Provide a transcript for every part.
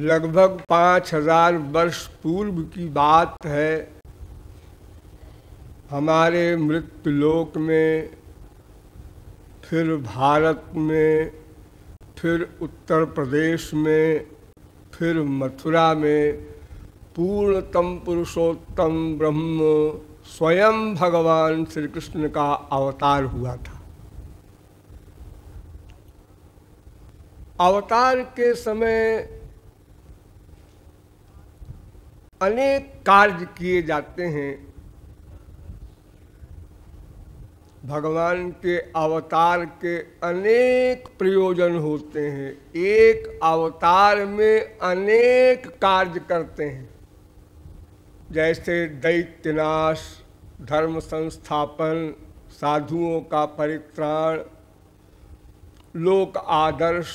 लगभग पाँच हजार वर्ष पूर्व की बात है हमारे मृत्युलोक में फिर भारत में फिर उत्तर प्रदेश में फिर मथुरा में पूर्णतम पुरुषोत्तम ब्रह्म स्वयं भगवान श्री कृष्ण का अवतार हुआ था अवतार के समय अनेक कार्य किए जाते हैं भगवान के अवतार के अनेक प्रयोजन होते हैं एक अवतार में अनेक कार्य करते हैं जैसे दैत्यनाश धर्म संस्थापन साधुओं का परित्राण लोक आदर्श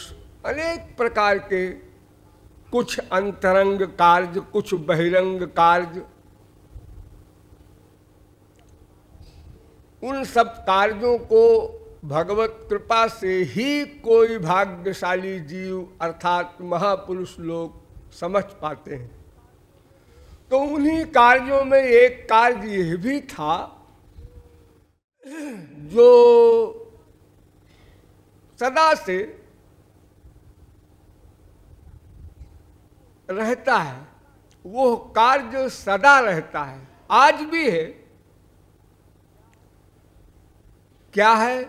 अनेक प्रकार के कुछ अंतरंग कार्य कुछ बहिरंग कार्य उन सब कार्यों को भगवत कृपा से ही कोई भाग्यशाली जीव अर्थात महापुरुष लोग समझ पाते हैं तो उन्हीं कार्यों में एक कार्य यह भी था जो सदा से रहता है वो कार्य सदा रहता है आज भी है क्या है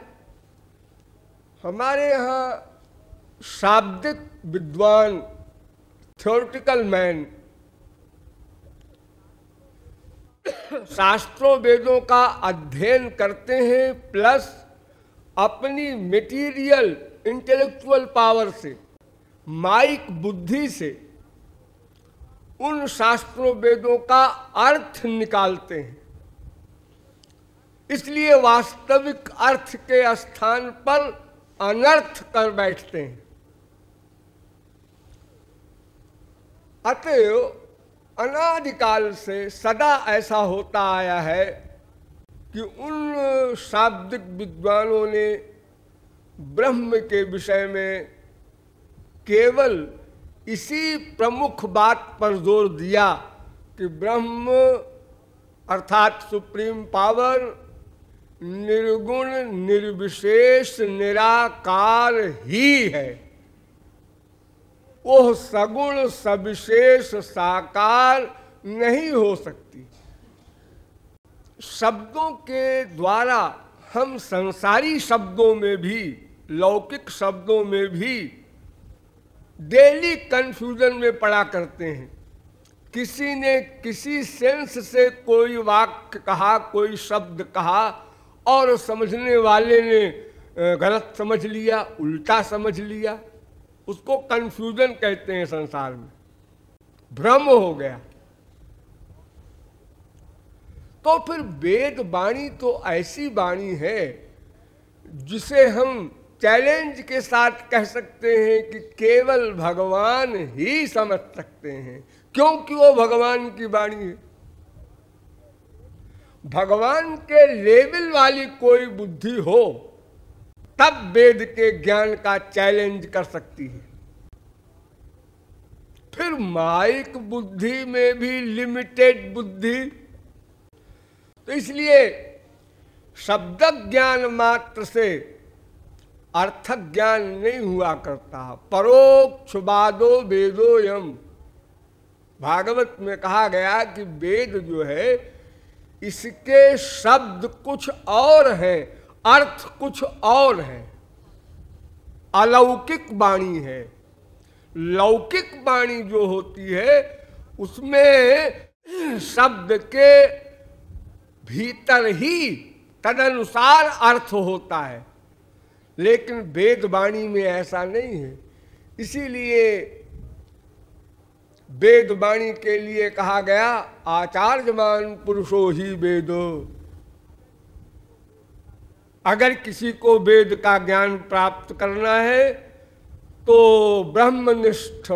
हमारे यहाँ शाब्दिक विद्वान थियोरटिकल मैन शास्त्रों वेदों का अध्ययन करते हैं प्लस अपनी मेटीरियल इंटेलेक्चुअल पावर से माइक बुद्धि से उन शास्त्रों वेदों का अर्थ निकालते हैं इसलिए वास्तविक अर्थ के स्थान पर अनर्थ कर बैठते हैं अतएव अनादिकाल से सदा ऐसा होता आया है कि उन शाब्दिक विद्वानों ने ब्रह्म के विषय में केवल इसी प्रमुख बात पर जोर दिया कि ब्रह्म अर्थात सुप्रीम पावर निर्गुण निर्विशेष निराकार ही है वह सगुण सविशेष साकार नहीं हो सकती शब्दों के द्वारा हम संसारी शब्दों में भी लौकिक शब्दों में भी डेली कंफ्यूजन में पड़ा करते हैं किसी ने किसी सेंस से कोई वाक्य कहा कोई शब्द कहा और समझने वाले ने गलत समझ लिया उल्टा समझ लिया उसको कंफ्यूजन कहते हैं संसार में भ्रम हो गया तो फिर वेद वाणी तो ऐसी वाणी है जिसे हम चैलेंज के साथ कह सकते हैं कि केवल भगवान ही समझ सकते हैं क्योंकि वो भगवान की वाणी है भगवान के लेवल वाली कोई बुद्धि हो तब वेद के ज्ञान का चैलेंज कर सकती है फिर माइक बुद्धि में भी लिमिटेड बुद्धि तो इसलिए शब्द ज्ञान मात्र से अर्थक ज्ञान नहीं हुआ करता परोक्षवादो वेदो यम भागवत में कहा गया कि वेद जो है इसके शब्द कुछ और हैं अर्थ कुछ और है अलौकिक वाणी है लौकिक वाणी जो होती है उसमें शब्द के भीतर ही तदनुसार अर्थ होता है लेकिन वेद वाणी में ऐसा नहीं है इसीलिए वेद वाणी के लिए कहा गया आचार्यमान पुरुषो ही वेद अगर किसी को वेद का ज्ञान प्राप्त करना है तो ब्रह्मनिष्ठ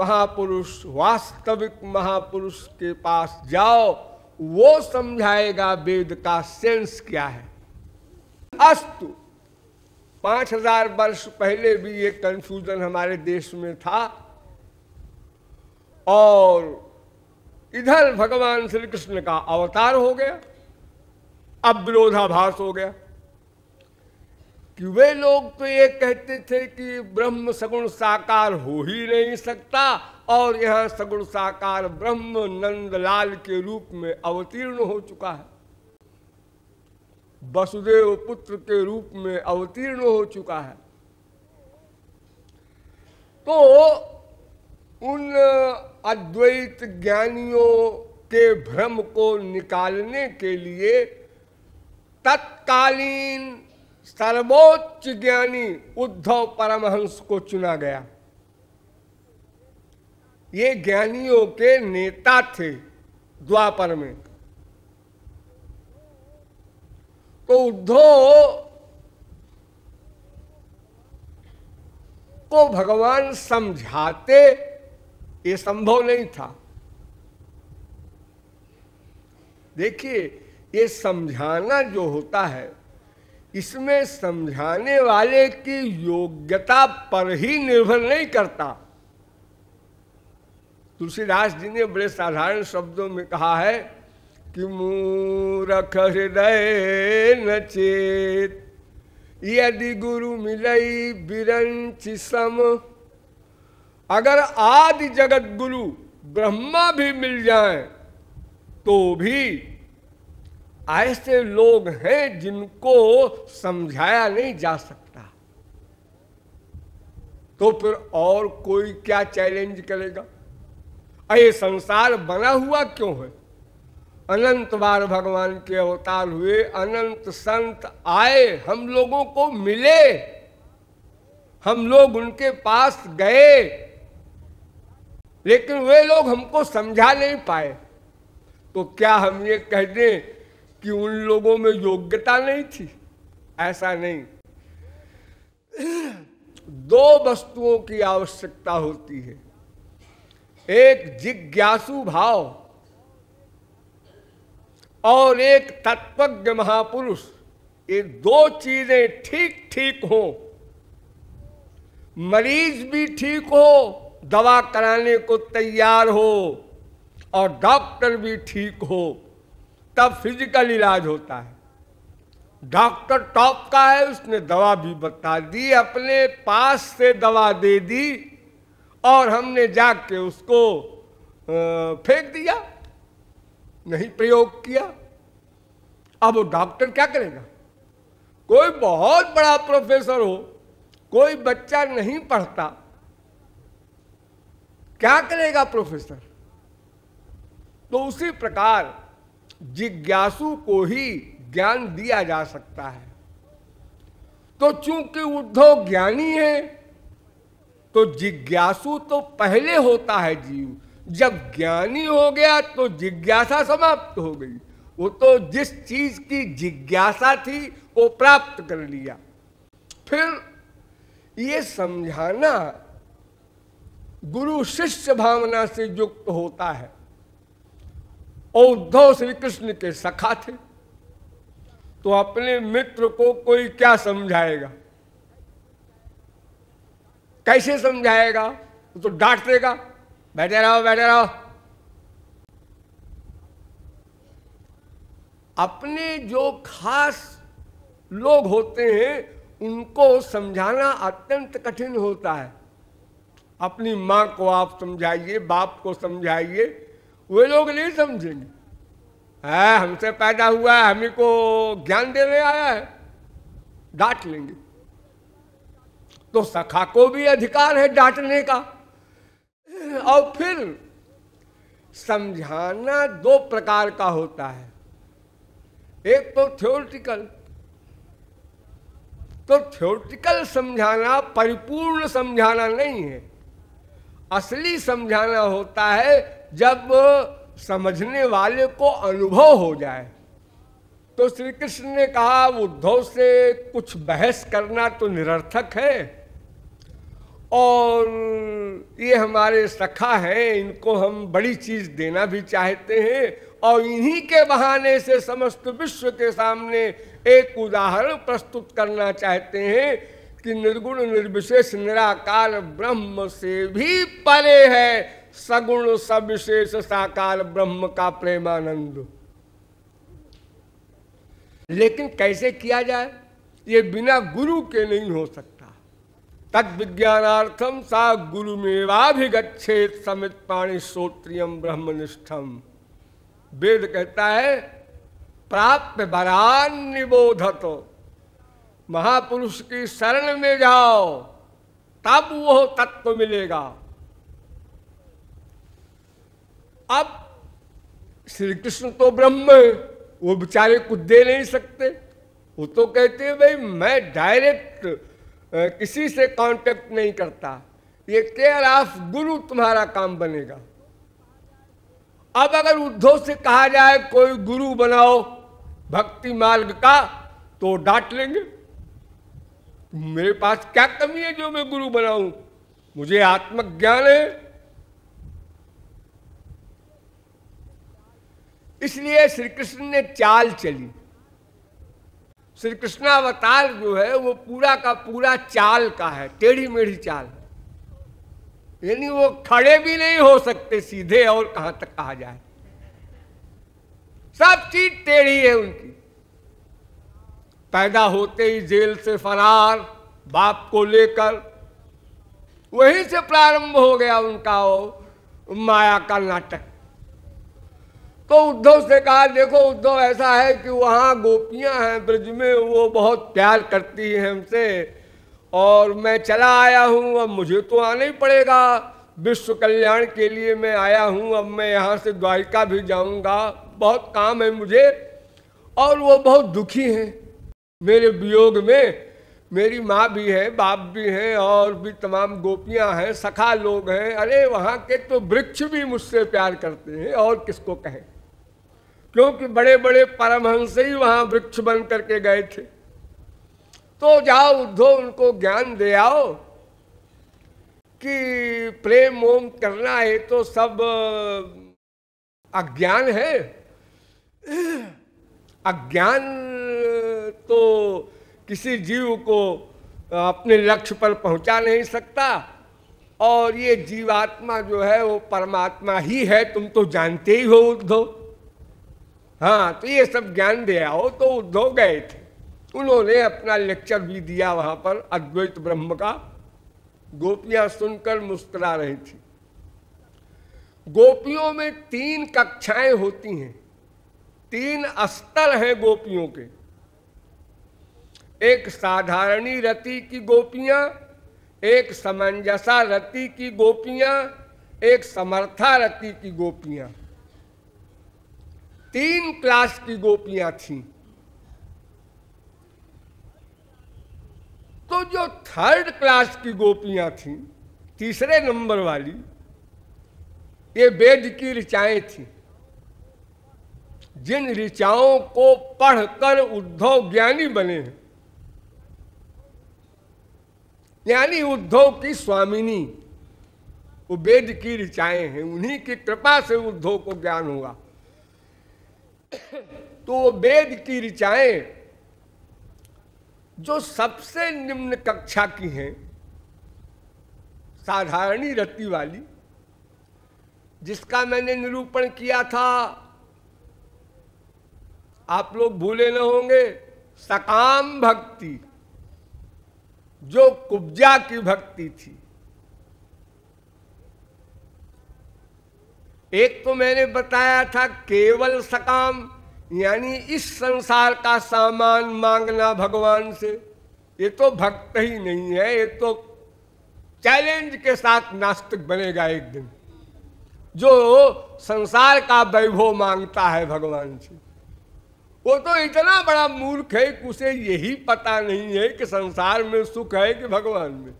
महापुरुष वास्तविक महापुरुष के पास जाओ वो समझाएगा वेद का सेंस क्या है अस्तु पांच हजार वर्ष पहले भी ये कंफ्यूजन हमारे देश में था और इधर भगवान श्री कृष्ण का अवतार हो गया अब विरोधाभास हो गया कि वे लोग तो ये कहते थे कि ब्रह्म सगुण साकार हो ही नहीं सकता और यह सगुण साकार ब्रह्म नंदलाल के रूप में अवतीर्ण हो चुका है वसुदेव पुत्र के रूप में अवतीर्ण हो चुका है तो उन अद्वैत ज्ञानियों के भ्रम को निकालने के लिए तत्कालीन सर्वोच्च ज्ञानी उद्धव परमहंस को चुना गया ये ज्ञानियों के नेता थे द्वापर में को उद्धो को भगवान समझाते ये संभव नहीं था देखिए ये समझाना जो होता है इसमें समझाने वाले की योग्यता पर ही निर्भर नहीं करता तुलसीदास जी ने बड़े साधारण शब्दों में कहा है कि मूरख हृदय न चेत यदि गुरु मिलई बिरंच सम अगर आदि जगत गुरु ब्रह्मा भी मिल जाए तो भी ऐसे लोग हैं जिनको समझाया नहीं जा सकता तो फिर और कोई क्या चैलेंज करेगा अरे संसार बना हुआ क्यों है अनंत बार भगवान के अवतार हुए अनंत संत आए हम लोगों को मिले हम लोग उनके पास गए लेकिन वे लोग हमको समझा नहीं पाए तो क्या हम ये कह दें कि उन लोगों में योग्यता नहीं थी ऐसा नहीं दो वस्तुओं की आवश्यकता होती है एक जिज्ञासु भाव और एक तत्वज्ञ महापुरुष ये दो चीजें ठीक ठीक हों मरीज भी ठीक हो दवा कराने को तैयार हो और डॉक्टर भी ठीक हो तब फिजिकल इलाज होता है डॉक्टर टॉप का है उसने दवा भी बता दी अपने पास से दवा दे दी और हमने जाके उसको फेंक दिया नहीं प्रयोग किया अब वो डॉक्टर क्या करेगा कोई बहुत बड़ा प्रोफेसर हो कोई बच्चा नहीं पढ़ता क्या करेगा प्रोफेसर तो उसी प्रकार जिज्ञासु को ही ज्ञान दिया जा सकता है तो चूंकि उद्धव ज्ञानी है तो जिज्ञासु तो पहले होता है जीव जब ज्ञानी हो गया तो जिज्ञासा समाप्त हो गई वो तो जिस चीज की जिज्ञासा थी वो प्राप्त कर लिया फिर ये समझाना गुरु शिष्य भावना से युक्त होता है औद्धव श्री कृष्ण के सखा थे तो अपने मित्र को कोई क्या समझाएगा कैसे समझाएगा तो डांट देगा बैठे रहो बैठे रहो अपने जो खास लोग होते हैं उनको समझाना अत्यंत कठिन होता है अपनी माँ को आप समझाइए बाप को समझाइए वे लोग नहीं समझेंगे है हमसे पैदा हुआ है हमी को ज्ञान देने आया है डांट लेंगे तो सखा को भी अधिकार है डांटने का और फिर समझाना दो प्रकार का होता है एक तो थ्योरिटिकल तो थ्योरिटिकल समझाना परिपूर्ण समझाना नहीं है असली समझाना होता है जब समझने वाले को अनुभव हो जाए तो श्री कृष्ण ने कहा उद्धव से कुछ बहस करना तो निरर्थक है और ये हमारे सखा हैं इनको हम बड़ी चीज़ देना भी चाहते हैं और इन्हीं के बहाने से समस्त विश्व के सामने एक उदाहरण प्रस्तुत करना चाहते हैं कि निर्गुण निर्विशेष निराकार ब्रह्म से भी परे है सगुण सविशेष साकार ब्रह्म का प्रेमानंद लेकिन कैसे किया जाए ये बिना गुरु के नहीं हो सकता तद विज्ञानार्थम सा गुरुमेवाभिगछे समित पाणी श्रोत्रियम ब्रह्मनिष्ठम वेद कहता है प्राप्त बरान निबोधत महापुरुष की शरण में जाओ तब वो तत्व मिलेगा अब श्री कृष्ण तो ब्रह्म वो बेचारे कुछ दे नहीं सकते वो तो कहते हैं भाई मैं डायरेक्ट किसी से कांटेक्ट नहीं करता ये केयर ऑफ गुरु तुम्हारा काम बनेगा अब अगर उद्धव से कहा जाए कोई गुरु बनाओ भक्ति मार्ग का तो डांट लेंगे मेरे पास क्या कमी है जो मैं गुरु बनाऊं मुझे आत्मज्ञान है इसलिए श्री कृष्ण ने चाल चली श्री कृष्णावतार जो है वो पूरा का पूरा चाल का है टेढ़ी मेढ़ी चाल यानी वो खड़े भी नहीं हो सकते सीधे और कहां तक कहा जाए सब चीज टेढ़ी है उनकी पैदा होते ही जेल से फरार बाप को लेकर वहीं से प्रारंभ हो गया उनका वो माया का नाटक तो उद्धव से कहा देखो उद्धव ऐसा है कि वहाँ गोपियाँ हैं ब्रज में वो बहुत प्यार करती हैं हमसे और मैं चला आया हूँ अब मुझे तो आना ही पड़ेगा विश्व कल्याण के लिए मैं आया हूँ अब मैं यहाँ से द्वारिका भी जाऊँगा बहुत काम है मुझे और वो बहुत दुखी हैं मेरे वियोग में मेरी माँ भी है बाप भी हैं और भी तमाम गोपियाँ हैं सखा लोग हैं अरे वहाँ के तो वृक्ष भी मुझसे प्यार करते हैं और किसको कहें क्योंकि बड़े बड़े परमहंस ही वहां वृक्ष बन करके गए थे तो जाओ उद्धव उनको ज्ञान दे आओ कि प्रेम मोम करना है तो सब अज्ञान है अज्ञान तो किसी जीव को अपने लक्ष्य पर पहुंचा नहीं सकता और ये जीवात्मा जो है वो परमात्मा ही है तुम तो जानते ही हो उद्धव हाँ तो ये सब ज्ञान दिया हो तो उद्धव गए थे उन्होंने अपना लेक्चर भी दिया वहाँ पर अद्वैत ब्रह्म का गोपियाँ सुनकर मुस्कुरा रही थी गोपियों में तीन कक्षाएं होती हैं तीन स्तर हैं गोपियों के एक साधारणी रति की गोपियां एक समंजसा रति की गोपियां एक समर्था रति की गोपियां तीन क्लास की गोपियां थी तो जो थर्ड क्लास की गोपियां थी तीसरे नंबर वाली ये वेद की ऋचाएं थी जिन ऋचाओं को पढ़कर उद्धव ज्ञानी बने हैं यानी उद्धव की स्वामिनी वो वेद की ऋचाएं हैं उन्हीं की कृपा से उद्धव को ज्ञान हुआ तो वेद की ऋचाएं जो सबसे निम्न कक्षा की हैं साधारणी रति वाली जिसका मैंने निरूपण किया था आप लोग भूले न होंगे सकाम भक्ति जो कुब्जा की भक्ति थी एक तो मैंने बताया था केवल सकाम यानी इस संसार का सामान मांगना भगवान से ये तो भक्त ही नहीं है ये तो चैलेंज के साथ नास्तिक बनेगा एक दिन जो संसार का वैभव मांगता है भगवान से वो तो इतना बड़ा मूर्ख है कि उसे यही पता नहीं है कि संसार में सुख है कि भगवान में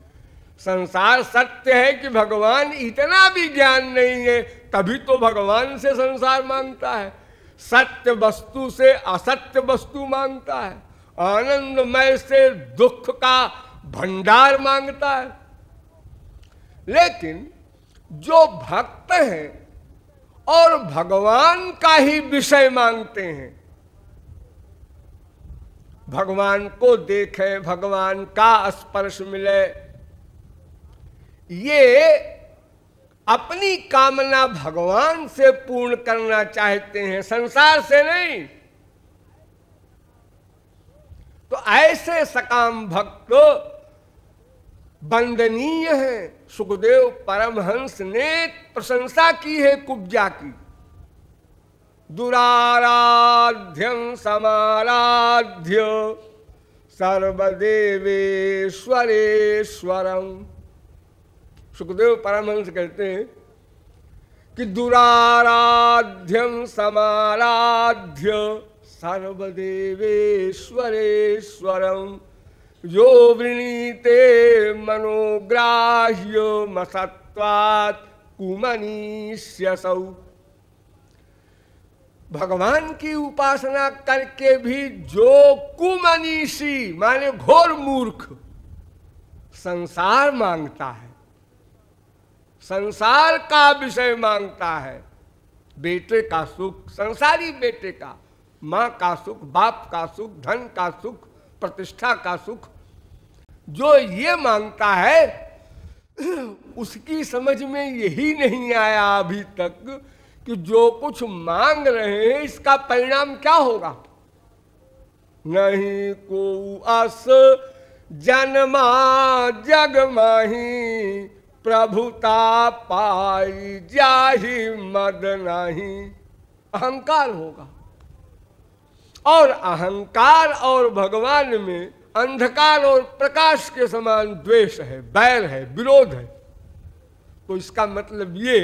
संसार सत्य है कि भगवान इतना भी ज्ञान नहीं है तभी तो भगवान से संसार मांगता है सत्य वस्तु से असत्य वस्तु मांगता है आनंदमय से दुख का भंडार मांगता है लेकिन जो भक्त हैं और भगवान का ही विषय मांगते हैं भगवान को देखें भगवान का स्पर्श मिले ये अपनी कामना भगवान से पूर्ण करना चाहते हैं संसार से नहीं तो ऐसे सकाम भक्त वंदनीय है सुखदेव परमहंस ने प्रशंसा की है कुब्जा की दुराराध्यम समाराध्य सर्वदेवेश्वरेश्वरम सुखदेव परमहंस कहते हैं कि दुराराध्यम समाराध्य सर्वदेवेश्वरेश्वरम यो वृणीते मनोग्राह्य मसत्वात् कुमनीष्यसौ भगवान की उपासना करके भी जो कुमनीषी माने घोर मूर्ख संसार मांगता है संसार का विषय मांगता है बेटे का सुख संसारी बेटे का माँ का सुख बाप का सुख धन का सुख प्रतिष्ठा का सुख जो ये मांगता है उसकी समझ में यही नहीं आया अभी तक कि जो कुछ मांग रहे हैं इसका परिणाम क्या होगा नहीं को अस जन्मा जग माही प्रभुता पाई जा मद नहीं अहंकार होगा और अहंकार और भगवान में अंधकार और प्रकाश के समान द्वेष है बैर है विरोध है तो इसका मतलब ये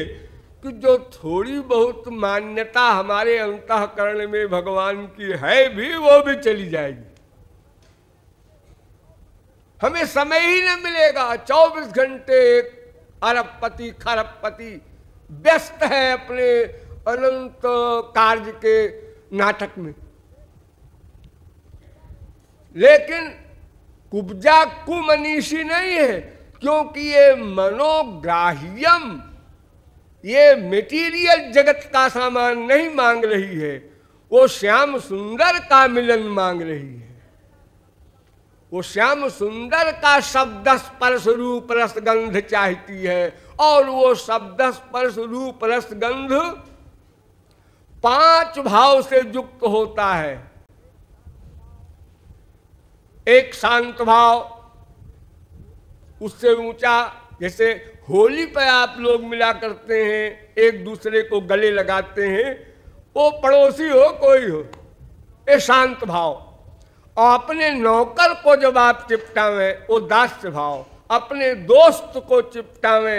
कि जो थोड़ी बहुत मान्यता हमारे अंतकरण में भगवान की है भी वो भी चली जाएगी हमें समय ही न मिलेगा चौबीस घंटे एक अरबपति खरबपति व्यस्त है अपने अनंत कार्य के नाटक में लेकिन कुब्जा कुमनीषी नहीं है क्योंकि ये मनोग्राह्यम ये मेटीरियल जगत का सामान नहीं मांग रही है वो श्याम सुंदर का मिलन मांग रही है वो श्याम सुंदर का शब्द स्पर्श रूप रसगंध चाहती है और वो शब्द स्पर्श रूप रसगंध पांच भाव से युक्त होता है एक शांत भाव उससे ऊंचा जैसे होली पर आप लोग मिला करते हैं एक दूसरे को गले लगाते हैं वो पड़ोसी हो कोई हो ये शांत भाव अपने नौकर को जब आप चिपटावे वो दास भाव अपने दोस्त को चिपटावे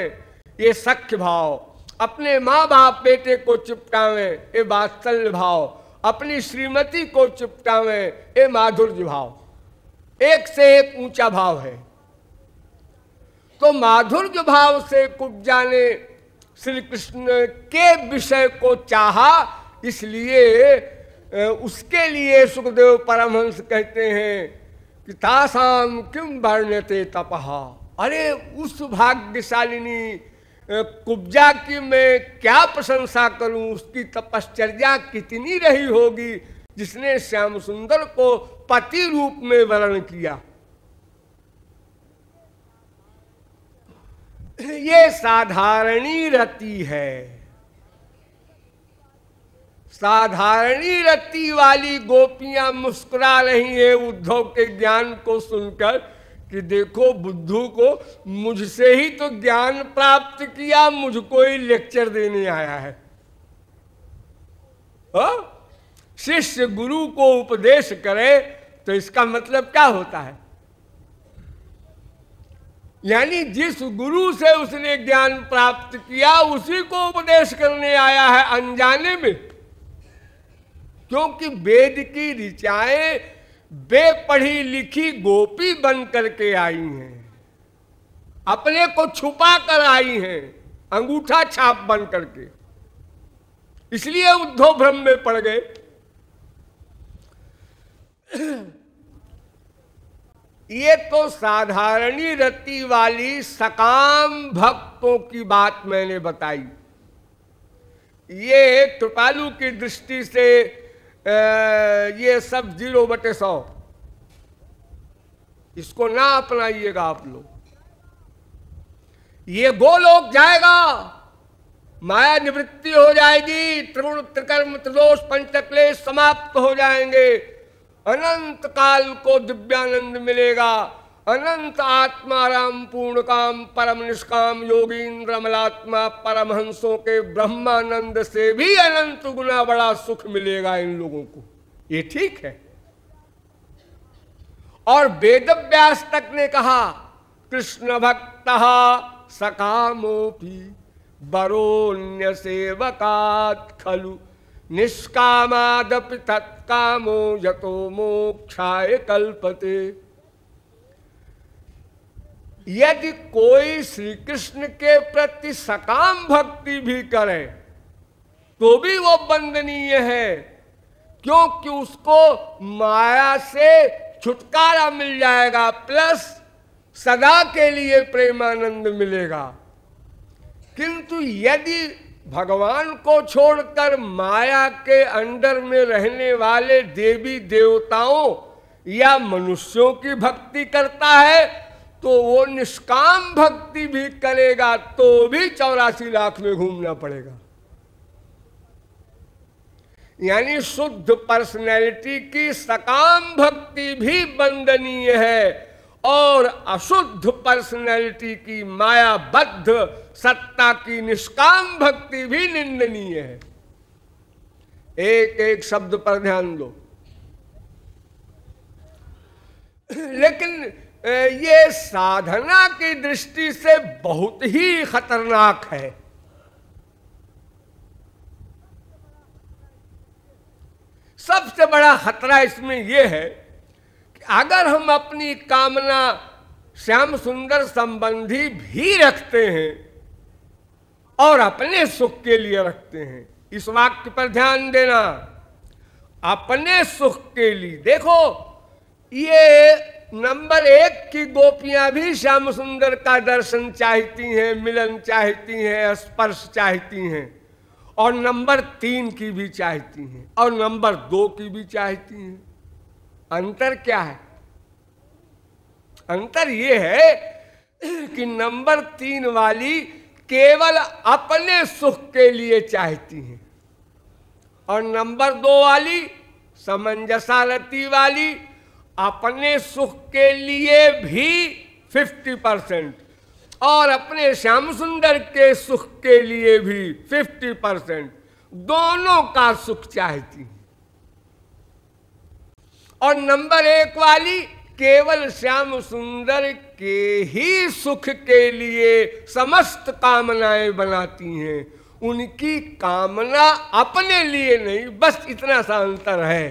ये सख्य भाव अपने माँ बाप बेटे को चिपटावे ये बात्सल्य भाव अपनी श्रीमती को चिपटावे ये माधुर्य भाव एक से एक ऊंचा भाव है तो माधुर्य भाव से कुब्जा ने श्री कृष्ण के विषय को चाहा इसलिए उसके लिए सुखदेव परमहंस कहते हैं कि तासाम किम वर्णते तपहा अरे उस भाग्यशालिनी कुब्जा की मैं क्या प्रशंसा करूं उसकी तपश्चर्या कितनी रही होगी जिसने श्याम सुंदर को पति रूप में वर्ण किया ये साधारणी रति है साधारणी रत्ती वाली गोपियां मुस्कुरा रही हैं उद्धव के ज्ञान को सुनकर कि देखो बुद्धू को मुझसे ही तो ज्ञान प्राप्त किया मुझको ही लेक्चर देने आया है हाँ? शिष्य गुरु को उपदेश करे तो इसका मतलब क्या होता है यानी जिस गुरु से उसने ज्ञान प्राप्त किया उसी को उपदेश करने आया है अनजाने में क्योंकि वेद की ऋचाएं बेपढ़ी लिखी गोपी बन करके आई हैं अपने को छुपा कर आई हैं अंगूठा छाप बन करके इसलिए उद्धव भ्रम में पड़ गए ये तो साधारणी रति वाली सकाम भक्तों की बात मैंने बताई ये कृपालू की दृष्टि से ये सब जीरो बटे सौ इसको ना अपनाइएगा आप लोग ये गोलोक जाएगा माया निवृत्ति हो जाएगी त्रिगुण त्रिकर्म त्रिदोष पंचक्लेश समाप्त हो जाएंगे अनंत काल को दिव्यानंद मिलेगा अनंत आत्माराम पूर्ण काम परम निष्काम योगींद्र मलात्मा परमहंसों के ब्रह्मानंद से भी अनंत गुना बड़ा सुख मिलेगा इन लोगों को ये ठीक है और वेद व्यास तक ने कहा कृष्ण भक्त सकामोपी बरोन्य सेवकात खलु निष्कामादपि तत्कामो यतो मोक्षाय कल्पते यदि कोई श्री कृष्ण के प्रति सकाम भक्ति भी करे तो भी वो वंदनीय है क्योंकि उसको माया से छुटकारा मिल जाएगा प्लस सदा के लिए प्रेमानंद मिलेगा किंतु यदि भगवान को छोड़कर माया के अंडर में रहने वाले देवी देवताओं या मनुष्यों की भक्ति करता है तो वो निष्काम भक्ति भी करेगा तो भी चौरासी लाख में घूमना पड़ेगा यानी शुद्ध पर्सनैलिटी की सकाम भक्ति भी बंदनीय है और अशुद्ध पर्सनैलिटी की मायाबद्ध सत्ता की निष्काम भक्ति भी निंदनीय है एक एक शब्द पर ध्यान दो लेकिन ये साधना की दृष्टि से बहुत ही खतरनाक है सबसे बड़ा खतरा इसमें यह है कि अगर हम अपनी कामना श्याम सुंदर संबंधी भी रखते हैं और अपने सुख के लिए रखते हैं इस वाक्य पर ध्यान देना अपने सुख के लिए देखो ये नंबर एक की गोपियां भी श्याम सुंदर का दर्शन चाहती हैं मिलन चाहती हैं स्पर्श चाहती हैं और नंबर तीन की भी चाहती हैं और नंबर दो की भी चाहती हैं अंतर क्या है अंतर ये है कि नंबर तीन वाली केवल अपने सुख के लिए चाहती हैं और नंबर दो वाली समंजसारती वाली अपने सुख के लिए भी फिफ्टी परसेंट और अपने श्याम सुंदर के सुख के लिए भी फिफ्टी परसेंट दोनों का सुख चाहती और नंबर एक वाली केवल श्याम सुंदर के ही सुख के लिए समस्त कामनाएं बनाती हैं उनकी कामना अपने लिए नहीं बस इतना सा अंतर है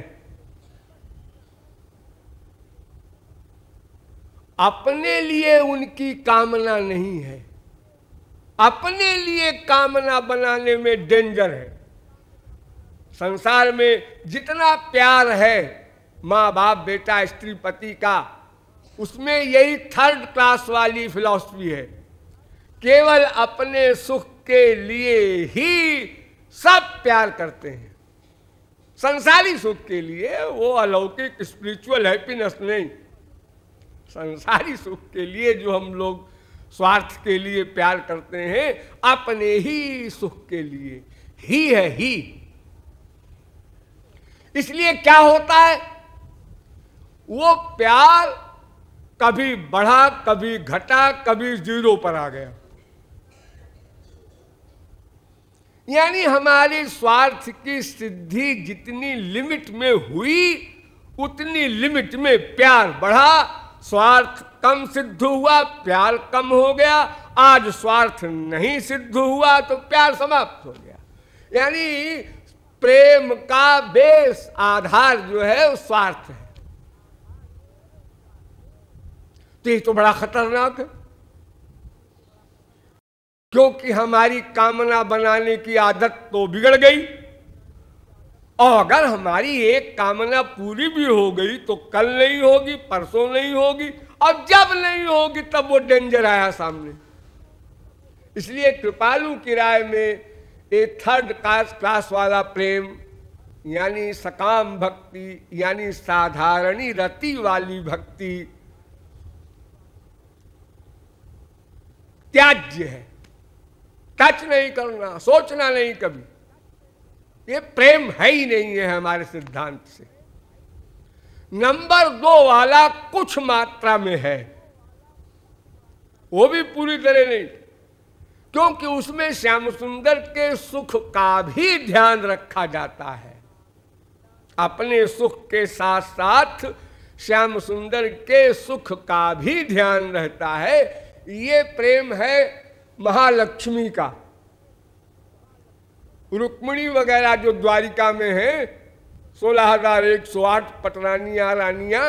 अपने लिए उनकी कामना नहीं है अपने लिए कामना बनाने में डेंजर है संसार में जितना प्यार है माँ बाप बेटा स्त्री पति का उसमें यही थर्ड क्लास वाली फिलॉसफी है केवल अपने सुख के लिए ही सब प्यार करते हैं संसारी सुख के लिए वो अलौकिक स्पिरिचुअल हैप्पीनेस नहीं संसारी सुख के लिए जो हम लोग स्वार्थ के लिए प्यार करते हैं अपने ही सुख के लिए ही है ही इसलिए क्या होता है वो प्यार कभी बढ़ा कभी घटा कभी जीरो पर आ गया यानी हमारे स्वार्थ की सिद्धि जितनी लिमिट में हुई उतनी लिमिट में प्यार बढ़ा स्वार्थ कम सिद्ध हुआ प्यार कम हो गया आज स्वार्थ नहीं सिद्ध हुआ तो प्यार समाप्त हो गया यानी प्रेम का बेस आधार जो है स्वार्थ है तो ये तो बड़ा खतरनाक है क्योंकि हमारी कामना बनाने की आदत तो बिगड़ गई और अगर हमारी एक कामना पूरी भी हो गई तो कल नहीं होगी परसों नहीं होगी और जब नहीं होगी तब वो डेंजर आया सामने इसलिए कृपालु किराए में ये थर्ड क्लास क्लास वाला प्रेम यानी सकाम भक्ति यानी साधारणी रति वाली भक्ति त्याज्य है टच नहीं करना सोचना नहीं कभी ये प्रेम है ही नहीं है हमारे सिद्धांत से नंबर दो वाला कुछ मात्रा में है वो भी पूरी तरह नहीं क्योंकि उसमें श्याम सुंदर के सुख का भी ध्यान रखा जाता है अपने सुख के साथ साथ श्याम सुंदर के सुख का भी ध्यान रहता है ये प्रेम है महालक्ष्मी का रुक्मणी वगैरह जो द्वारिका में है सोलह हजार एक सौ आठ पटरानिया रानिया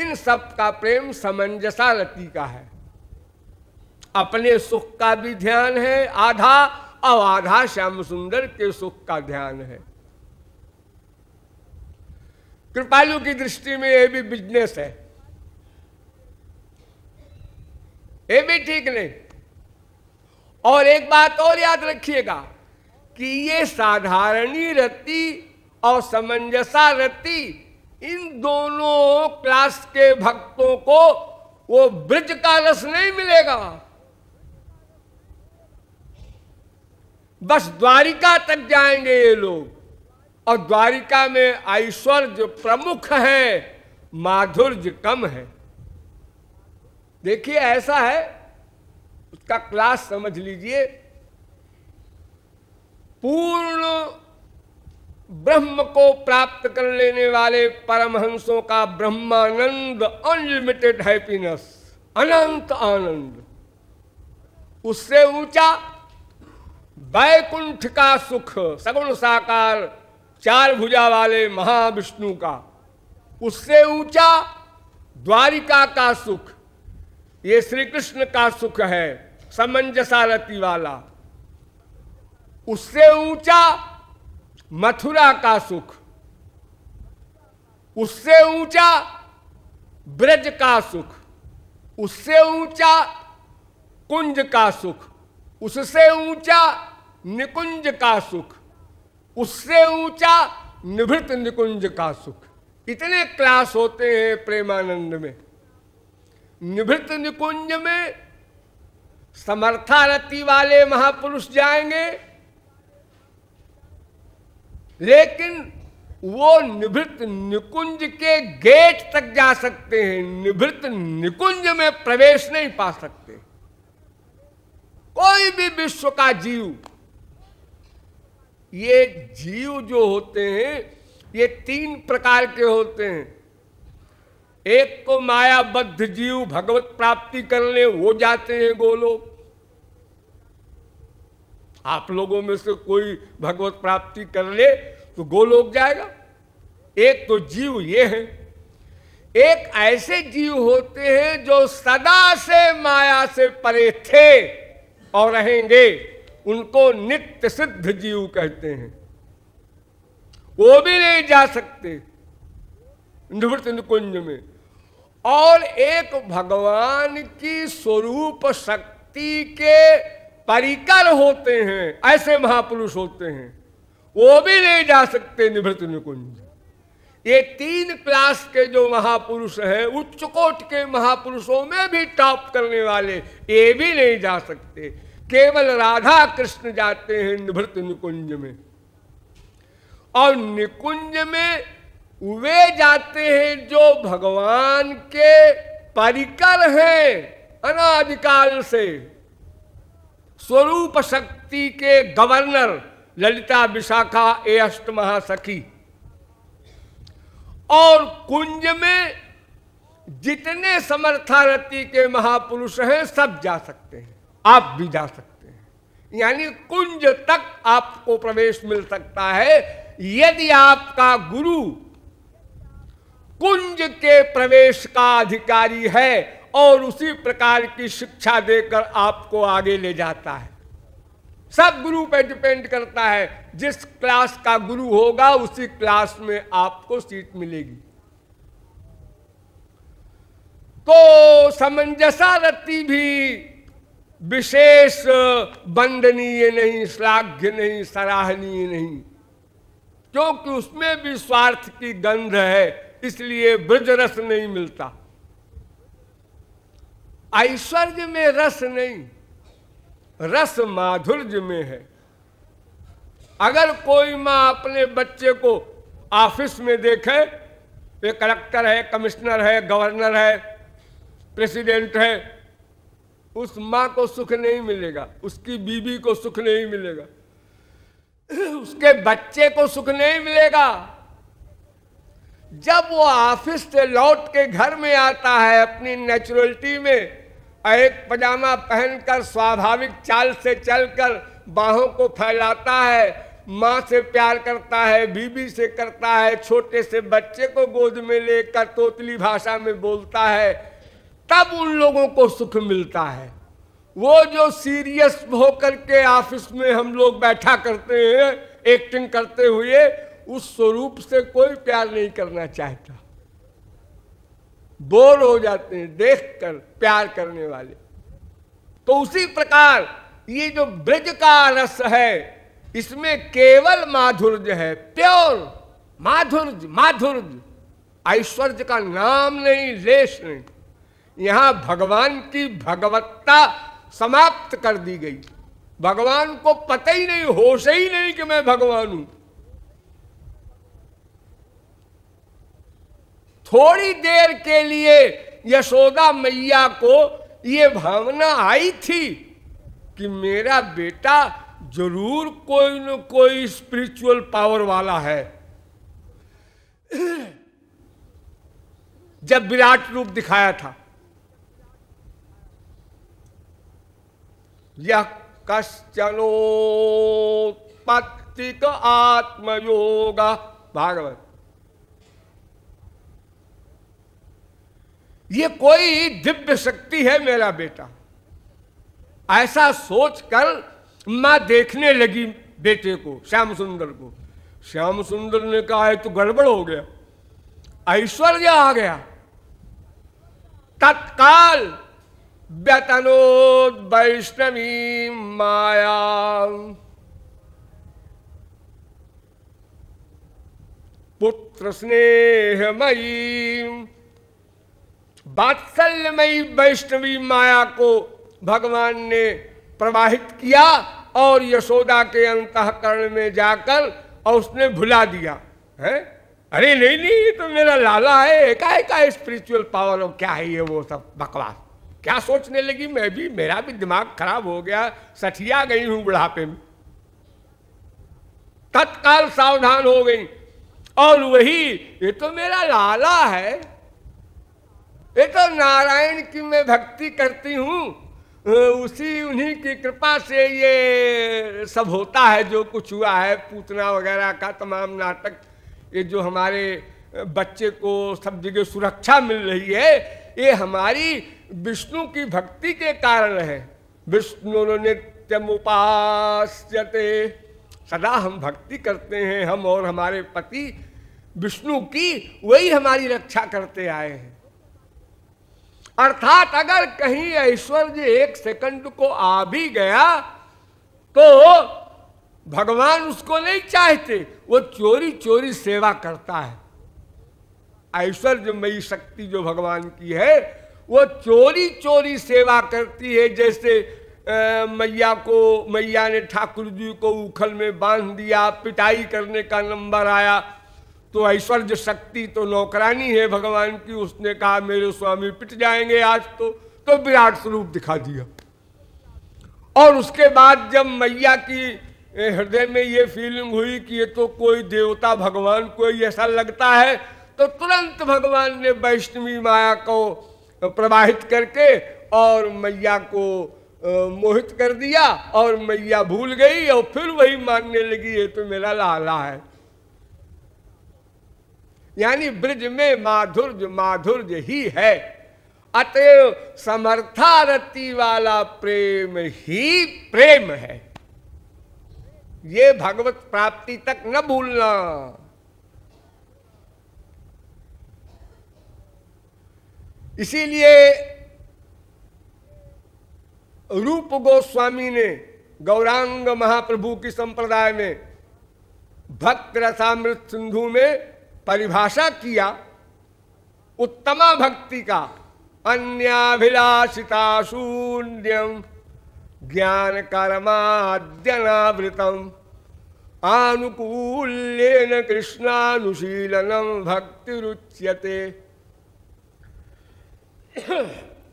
इन सब का प्रेम समंजसा रति का है अपने सुख का भी ध्यान है आधा और आधा श्याम सुंदर के सुख का ध्यान है कृपालु की दृष्टि में यह भी बिजनेस है ये भी ठीक नहीं और एक बात और याद रखिएगा कि ये साधारणी रति और समंजसा रति इन दोनों क्लास के भक्तों को वो ब्रज का रस नहीं मिलेगा बस द्वारिका तक जाएंगे ये लोग और द्वारिका में ऐश्वर्य प्रमुख है माधुर्य कम है देखिए ऐसा है उसका क्लास समझ लीजिए पूर्ण ब्रह्म को प्राप्त कर लेने वाले परमहंसों का ब्रह्मानंद अनलिमिटेड हैप्पीनेस अनंत आनंद उससे ऊंचा वैकुंठ का सुख सगुण साकार चार भुजा वाले महाविष्णु का उससे ऊंचा द्वारिका का सुख ये श्री कृष्ण का सुख है समंजसारती वाला उससे ऊंचा मथुरा का सुख उससे ऊंचा ब्रज का सुख उससे ऊंचा कुंज का सुख उससे ऊंचा निकुंज का सुख उससे ऊंचा निभृत निकुंज का सुख इतने क्लास होते हैं प्रेमानंद में निभृत निकुंज में समर्थारति वाले महापुरुष जाएंगे लेकिन वो निभृत निकुंज के गेट तक जा सकते हैं निभृत निकुंज में प्रवेश नहीं पा सकते कोई भी विश्व का जीव ये जीव जो होते हैं ये तीन प्रकार के होते हैं एक को मायाबद्ध जीव भगवत प्राप्ति करने वो जाते हैं गोलोक आप लोगों में से कोई भगवत प्राप्ति कर ले तो गोलोक जाएगा एक तो जीव ये है एक ऐसे जीव होते हैं जो सदा से माया से परे थे और रहेंगे उनको नित्य सिद्ध जीव कहते हैं वो भी नहीं जा सकते निवृत्त निकुंज में और एक भगवान की स्वरूप शक्ति के परिकर होते हैं ऐसे महापुरुष होते हैं वो भी नहीं जा सकते निवृत्त निकुंज ये तीन क्लास के जो महापुरुष हैं उच्च कोट के महापुरुषों में भी टॉप करने वाले ये भी नहीं जा सकते केवल राधा कृष्ण जाते हैं निवृत्त निकुंज में और निकुंज में वे जाते हैं जो भगवान के परिकर हैं अनादिकाल से स्वरूप शक्ति के गवर्नर ललिता विशाखा ए अष्ट महासखी और कुंज में जितने समर्थारथी के महापुरुष हैं सब जा सकते हैं आप भी जा सकते हैं यानी कुंज तक आपको प्रवेश मिल सकता है यदि आपका गुरु कुंज के प्रवेश का अधिकारी है और उसी प्रकार की शिक्षा देकर आपको आगे ले जाता है सब गुरु पे डिपेंड करता है जिस क्लास का गुरु होगा उसी क्लास में आपको सीट मिलेगी तो समंजसा रति भी विशेष बंदनीय नहीं श्लाघ्य नहीं सराहनीय नहीं क्योंकि उसमें भी स्वार्थ की गंध है इसलिए ब्रजरस नहीं मिलता ऐश्वर्य में रस नहीं रस माधुर्य में है अगर कोई माँ अपने बच्चे को ऑफिस में देखे ये कलेक्टर है कमिश्नर है गवर्नर है प्रेसिडेंट है उस माँ को सुख नहीं मिलेगा उसकी बीबी को सुख नहीं मिलेगा उसके बच्चे को सुख नहीं मिलेगा जब वो ऑफिस से लौट के घर में आता है अपनी नेचुरलिटी में एक पजामा पहनकर स्वाभाविक चाल से चलकर बाहों को फैलाता है माँ से प्यार करता है बीबी से करता है छोटे से बच्चे को गोद में लेकर तोतली भाषा में बोलता है तब उन लोगों को सुख मिलता है वो जो सीरियस होकर के ऑफिस में हम लोग बैठा करते हैं एक्टिंग करते हुए उस स्वरूप से कोई प्यार नहीं करना चाहता बोर हो जाते हैं देखकर प्यार करने वाले तो उसी प्रकार ये जो ब्रज का रस है इसमें केवल माधुर्य है प्योर माधुर्य माधुर्य ऐश्वर्य का नाम नहीं लेश नहीं यहां भगवान की भगवत्ता समाप्त कर दी गई भगवान को पता ही नहीं होश ही नहीं कि मैं भगवान हूं थोड़ी देर के लिए यशोदा मैया को ये भावना आई थी कि मेरा बेटा जरूर कोई न कोई स्पिरिचुअल पावर वाला है जब विराट रूप दिखाया था यह कश्चनो का आत्मयोगा भागवत ये कोई दिव्य शक्ति है मेरा बेटा ऐसा सोचकर मां देखने लगी बेटे को श्याम सुंदर को श्याम सुंदर ने कहा है तो गड़बड़ हो गया ऐश्वर्य आ गया तत्काल व्यतनोद वैष्णवी माया पुत्र स्नेह बात्सल्यमयी वैष्णवी माया को भगवान ने प्रवाहित किया और यशोदा के अंतकरण में जाकर और उसने भुला दिया है अरे नहीं नहीं ये तो मेरा लाला है एकाएका स्पिरिचुअल पावर और क्या है ये वो सब बकवास क्या सोचने लगी मैं भी मेरा भी दिमाग खराब हो गया सठिया गई हूं बुढ़ापे में तत्काल सावधान हो गई और वही ये तो मेरा लाला है ये तो नारायण की मैं भक्ति करती हूँ उसी उन्हीं की कृपा से ये सब होता है जो कुछ हुआ है पूतना वगैरह का तमाम नाटक ये जो हमारे बच्चे को सब जगह सुरक्षा मिल रही है ये हमारी विष्णु की भक्ति के कारण है विष्णु नित्यम उपास्यते सदा हम भक्ति करते हैं हम और हमारे पति विष्णु की वही हमारी रक्षा करते आए हैं अर्थात अगर कहीं ऐश्वर्य एक सेकंड को आ भी गया तो भगवान उसको नहीं चाहते वो चोरी चोरी सेवा करता है ऐश्वर्यमयी शक्ति जो भगवान की है वो चोरी चोरी सेवा करती है जैसे मैया को मैया ने ठाकुर जी को उखल में बांध दिया पिटाई करने का नंबर आया तो ऐश्वर्य शक्ति तो नौकरानी है भगवान की उसने कहा मेरे स्वामी पिट जाएंगे आज तो तो विराट स्वरूप दिखा दिया और उसके बाद जब मैया की हृदय में ये फीलिंग हुई कि ये तो कोई देवता भगवान कोई ऐसा लगता है तो तुरंत भगवान ने वैष्णवी माया को प्रवाहित करके और मैया को मोहित कर दिया और मैया भूल गई और फिर वही मानने लगी ये तो मेरा लाला है यानी ब्रज में माधुर्य माधुर्य ही है अतएव समर्थारति वाला प्रेम ही प्रेम है ये भगवत प्राप्ति तक न भूलना इसीलिए रूप गोस्वामी ने गौरांग महाप्रभु की संप्रदाय में भक्त रसामृत सिंधु में परिभाषा किया उत्तमा भक्ति का अन्याभिलाषिता शून्यम ज्ञान कर्माद्यनावृतम आनुकूल्यन कृष्णानुशीलनम भक्ति रुच्यते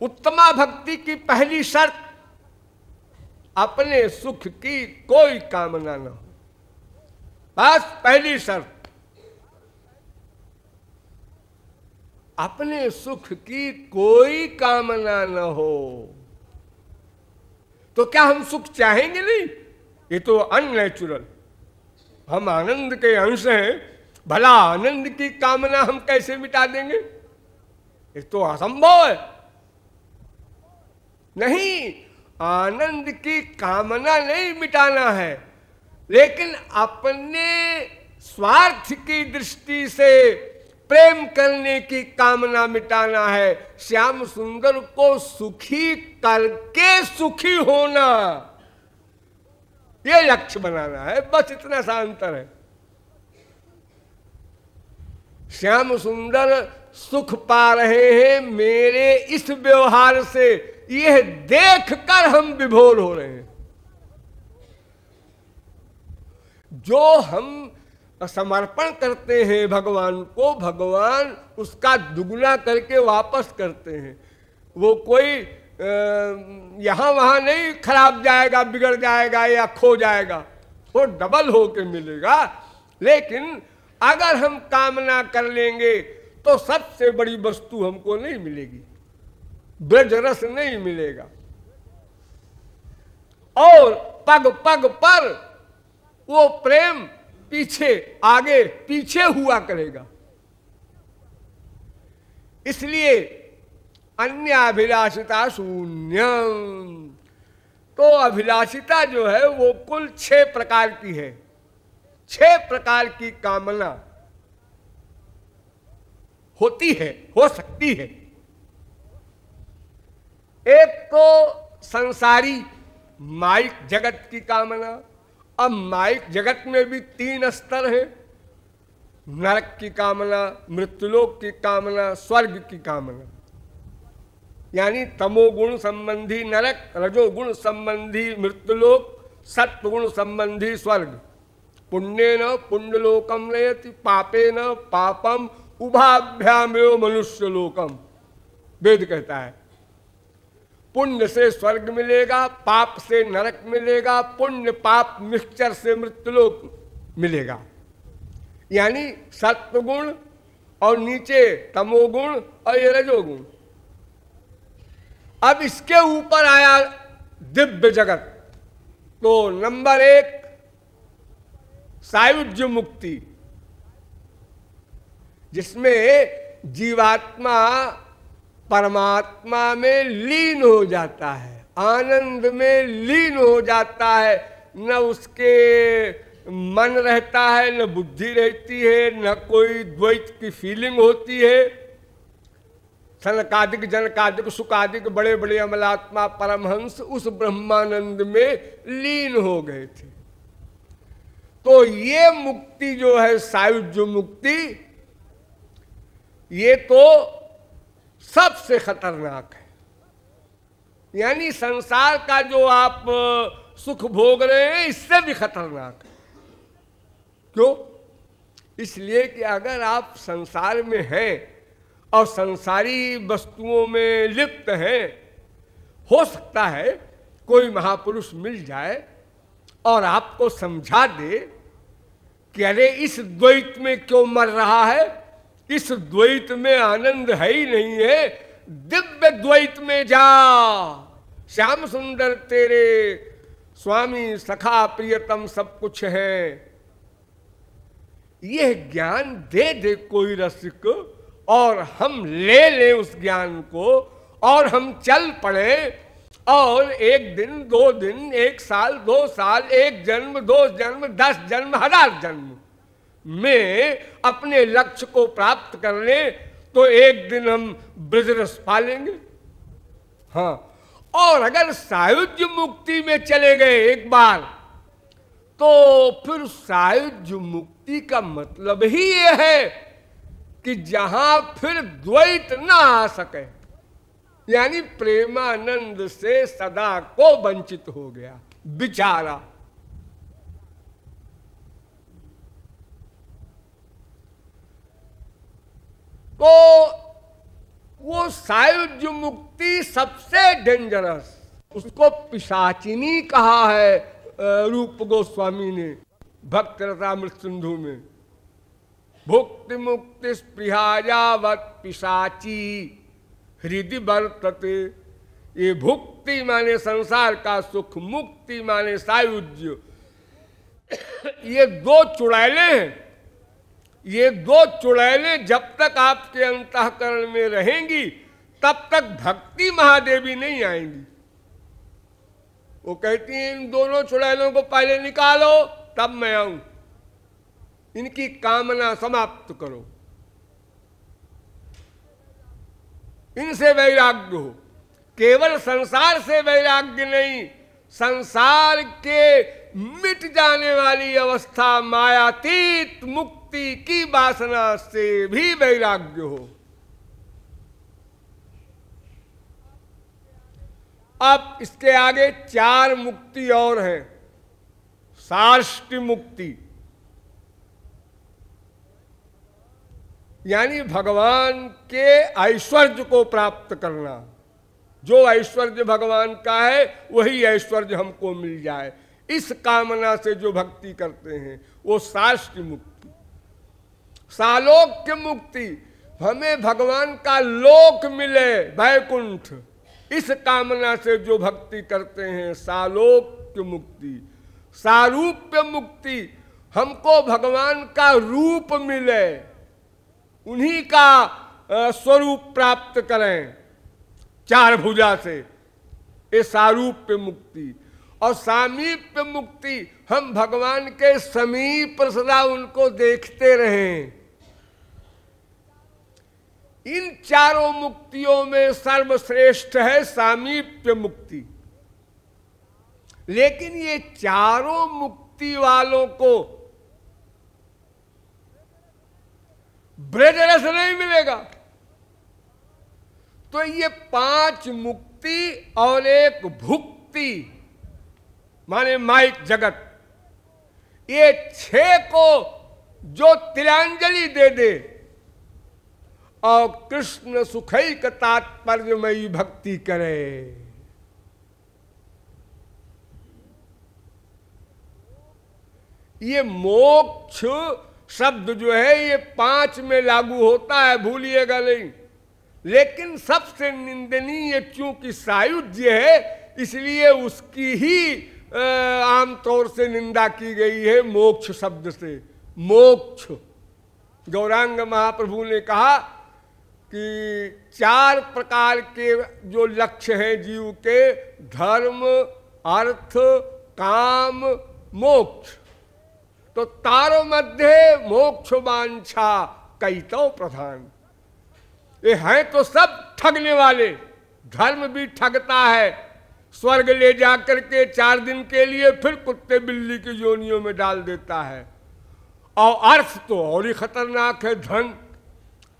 उत्तमा भक्ति की पहली शर्त अपने सुख की कोई कामना न हो बस पहली शर्त अपने सुख की कोई कामना न हो तो क्या हम सुख चाहेंगे नहीं ये तो अननेचुरल हम आनंद के अंश हैं भला आनंद की कामना हम कैसे मिटा देंगे ये तो असंभव है नहीं आनंद की कामना नहीं मिटाना है लेकिन अपने स्वार्थ की दृष्टि से प्रेम करने की कामना मिटाना है श्याम सुंदर को सुखी करके सुखी होना ये लक्ष्य बनाना है बस इतना सा अंतर है श्याम सुंदर सुख पा रहे हैं मेरे इस व्यवहार से यह देखकर हम विभोर हो रहे हैं जो हम समर्पण करते हैं भगवान को भगवान उसका दुगुना करके वापस करते हैं वो कोई यहाँ वहाँ नहीं खराब जाएगा बिगड़ जाएगा या खो जाएगा वो डबल होके मिलेगा लेकिन अगर हम कामना कर लेंगे तो सबसे बड़ी वस्तु हमको नहीं मिलेगी ब्रज रस नहीं मिलेगा और पग पग पर वो प्रेम पीछे आगे पीछे हुआ करेगा इसलिए अन्य अभिलाषिता शून्य तो अभिलाषिता जो है वो कुल छह प्रकार की है छह प्रकार की कामना होती है हो सकती है एक तो संसारी माइक जगत की कामना अब माइक जगत में भी तीन स्तर है नरक की कामना मृत्युलोक की कामना स्वर्ग की कामना यानी तमोगुण संबंधी नरक रजोगुण संबंधी मृत्युलोक सत्वगुण संबंधी स्वर्ग पुण्य न पुण्यलोकम रहती पापे न पापम उभाभ्याम लोकम वेद कहता है पुण्य से स्वर्ग मिलेगा पाप से नरक मिलेगा पुण्य पाप मिक्सचर से मृत्युलोक मिलेगा यानी सत्वगुण और नीचे तमोगुण और ये रजोगुण अब इसके ऊपर आया दिव्य जगत तो नंबर एक सायुज्य मुक्ति जिसमें जीवात्मा परमात्मा में लीन हो जाता है आनंद में लीन हो जाता है न उसके मन रहता है न बुद्धि रहती है न कोई द्वैत की फीलिंग होती है सनकादिक जनकादिक सुकादिक बड़े बड़े अमलात्मा परमहंस उस ब्रह्मानंद में लीन हो गए थे तो ये मुक्ति जो है सायुज मुक्ति ये तो सबसे खतरनाक है यानी संसार का जो आप सुख भोग रहे हैं इससे भी खतरनाक है क्यों इसलिए कि अगर आप संसार में हैं और संसारी वस्तुओं में लिप्त हैं हो सकता है कोई महापुरुष मिल जाए और आपको समझा दे कि अरे इस द्वैत में क्यों मर रहा है इस द्वैत में आनंद है ही नहीं है दिव्य द्वैत में जा श्याम सुंदर तेरे स्वामी सखा प्रियतम सब कुछ है यह ज्ञान दे दे कोई रसिक और हम ले ले उस ज्ञान को और हम चल पड़े और एक दिन दो दिन एक साल दो साल एक जन्म दो जन्म दस जन्म हजार जन्म में अपने लक्ष्य को प्राप्त कर ले तो एक दिन हम ब्रजरस पालेंगे हाँ और अगर सायुज्य मुक्ति में चले गए एक बार तो फिर सायुज मुक्ति का मतलब ही यह है कि जहां फिर द्वैत ना आ सके यानी प्रेमानंद से सदा को वंचित हो गया बिचारा तो वो सायुज मुक्ति सबसे डेंजरस उसको पिशाचिनी कहा है रूप गोस्वामी ने भक्त रतामृत सिंधु में भुक्ति मुक्ति स्पृहायावत पिशाची हृदय वर्तते ये भुक्ति माने संसार का सुख मुक्ति माने सायुज ये दो चुड़ैले हैं ये दो चुड़ैलें जब तक आपके अंतकरण में रहेंगी तब तक भक्ति महादेवी नहीं आएंगी वो कहती हैं इन दोनों चुड़ैलों को पहले निकालो तब मैं आऊं इनकी कामना समाप्त करो इनसे वैराग्य हो केवल संसार से वैराग्य नहीं संसार के मिट जाने वाली अवस्था मायातीत मुक्त मुक्ति की वासना से भी वैराग्य हो अब इसके आगे चार मुक्ति और हैं साष्टी मुक्ति यानी भगवान के ऐश्वर्य को प्राप्त करना जो ऐश्वर्य भगवान का है वही ऐश्वर्य हमको मिल जाए इस कामना से जो भक्ति करते हैं वो साष्टी मुक्ति सालोक्य मुक्ति हमें भगवान का लोक मिले वैकुंठ इस कामना से जो भक्ति करते हैं सालोक्य मुक्ति सारूप्य मुक्ति हमको भगवान का रूप मिले उन्हीं का स्वरूप प्राप्त करें चार भुजा से ये सारूप्य मुक्ति और सामीप्य मुक्ति हम भगवान के समीप सदा उनको देखते रहें इन चारों मुक्तियों में सर्वश्रेष्ठ है सामीप्य मुक्ति लेकिन ये चारों मुक्ति वालों को ब्रजरस नहीं मिलेगा तो ये पांच मुक्ति और एक भुक्ति माने माइक जगत ये छह को जो तिलांजलि दे दे और कृष्ण सुखई का तात्पर्यमयी भक्ति करे ये मोक्ष शब्द जो है ये पांच में लागू होता है भूलिएगा नहीं लेकिन सबसे निंदनीय चूंकि सायुज्य है इसलिए उसकी ही आमतौर से निंदा की गई है मोक्ष शब्द से मोक्ष गौरांग महाप्रभु ने कहा कि चार प्रकार के जो लक्ष्य हैं जीव के धर्म अर्थ काम मोक्ष तो तारो मध्य मोक्ष वांछा कई तो प्रधान ये हैं तो सब ठगने वाले धर्म भी ठगता है स्वर्ग ले जाकर के चार दिन के लिए फिर कुत्ते बिल्ली की योनियों में डाल देता है और अर्थ तो और ही खतरनाक है धन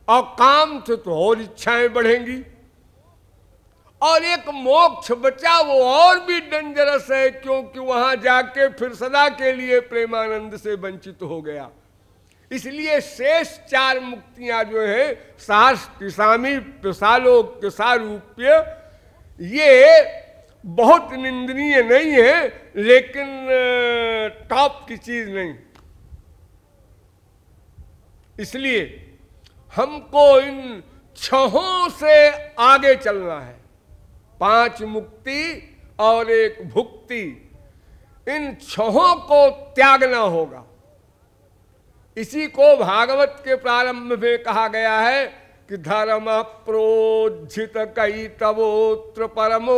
और काम से तो और इच्छाएं बढ़ेंगी और एक मोक्ष बचा वो और भी डेंजरस है क्योंकि वहां जाके फिर सदा के लिए प्रेमानंद से वंचित हो गया इसलिए शेष चार मुक्तियां जो है साहस किसामी पिसालो किसारूप्य ये बहुत निंदनीय नहीं है लेकिन टॉप की चीज नहीं इसलिए हमको इन छहों से आगे चलना है पांच मुक्ति और एक भुक्ति इन छहों को त्यागना होगा इसी को भागवत के प्रारंभ में कहा गया है कि धर्म प्रोज्झित कई तवोत्र परमो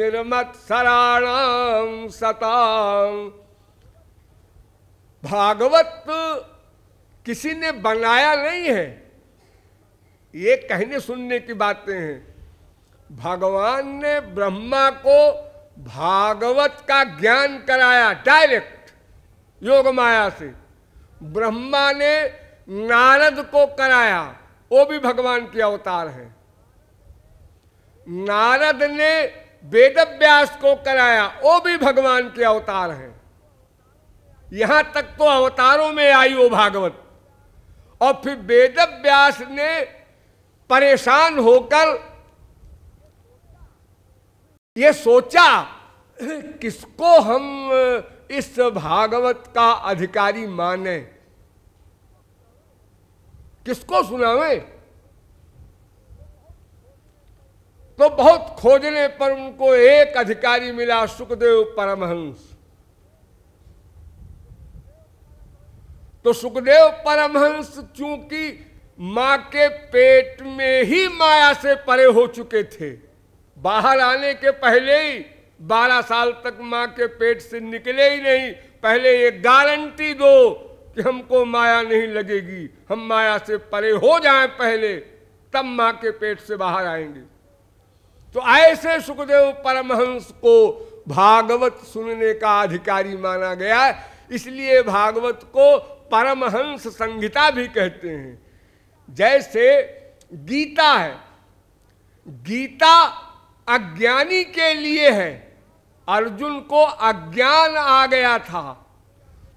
निर्मत सराणाम सताम भागवत किसी ने बनाया नहीं है ये कहने सुनने की बातें हैं भगवान ने ब्रह्मा को भागवत का ज्ञान कराया डायरेक्ट योग माया से ब्रह्मा ने नारद को कराया वो भी भगवान के अवतार है नारद ने वेद व्यास को कराया वो भी भगवान के अवतार हैं यहां तक तो अवतारों में आई वो भागवत और फिर वेद व्यास ने परेशान होकर ये सोचा किसको हम इस भागवत का अधिकारी माने किसको सुनावे तो बहुत खोजने पर उनको एक अधिकारी मिला सुखदेव परमहंस तो सुखदेव परमहंस चूंकि माँ के पेट में ही माया से परे हो चुके थे बाहर आने के पहले ही बारह साल तक माँ के पेट से निकले ही नहीं पहले ये गारंटी दो कि हमको माया नहीं लगेगी हम माया से परे हो जाएं पहले तब माँ के पेट से बाहर आएंगे तो ऐसे सुखदेव परमहंस को भागवत सुनने का अधिकारी माना गया इसलिए भागवत को परमहंस संहिता भी कहते हैं जैसे गीता है गीता अज्ञानी के लिए है अर्जुन को अज्ञान आ गया था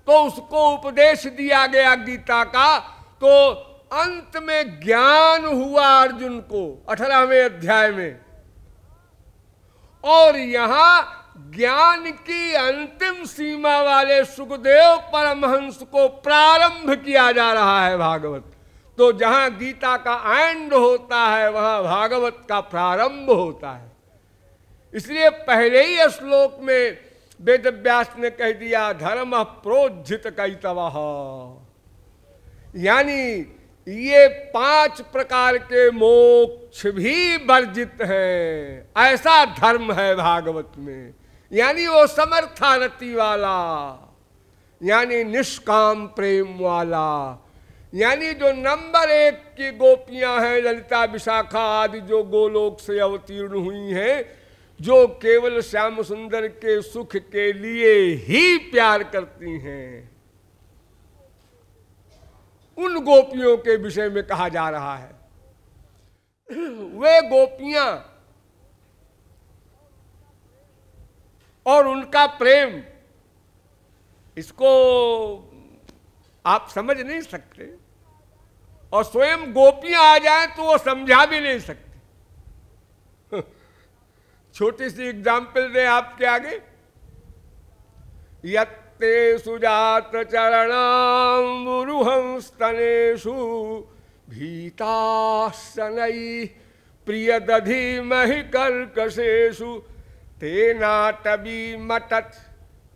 तो उसको उपदेश दिया गया गीता का तो अंत में ज्ञान हुआ अर्जुन को अठारहवें अध्याय में और यहां ज्ञान की अंतिम सीमा वाले सुखदेव परमहंस को प्रारंभ किया जा रहा है भागवत तो जहां गीता का एंड होता है वहां भागवत का प्रारंभ होता है इसलिए पहले ही श्लोक में वेद व्यास ने कह दिया धर्म प्रोज्जित कई यानी ये पांच प्रकार के मोक्ष भी वर्जित हैं ऐसा धर्म है भागवत में यानी वो रति वाला यानी निष्काम प्रेम वाला यानी जो नंबर एक की गोपियां हैं ललिता विशाखा आदि जो गोलोक से अवतीर्ण हुई हैं जो केवल श्याम सुंदर के सुख के लिए ही प्यार करती हैं उन गोपियों के विषय में कहा जा रहा है वे गोपियां और उनका प्रेम इसको आप समझ नहीं सकते और स्वयं गोपियां आ जाए तो वो समझा भी नहीं सकते छोटी सी एग्जाम्पल दें आपके आगे यत्ते सुजात चरणामुरुहंस्तनेशु भीता प्रिय दधि मही कर्कशेशु तेनाटवी मटत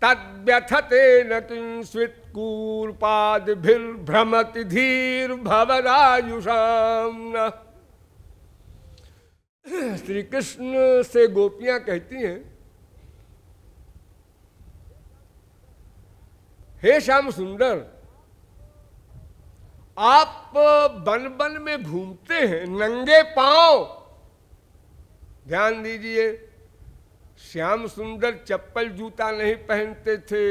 तद्यथतेन किंस्वित् कूर्पादिभिर्भ्रमति धीर्भवरायुषाम श्री कृष्ण से गोपियां कहती हैं हे श्याम सुंदर आप बन बन में घूमते हैं नंगे पांव ध्यान दीजिए श्याम सुंदर चप्पल जूता नहीं पहनते थे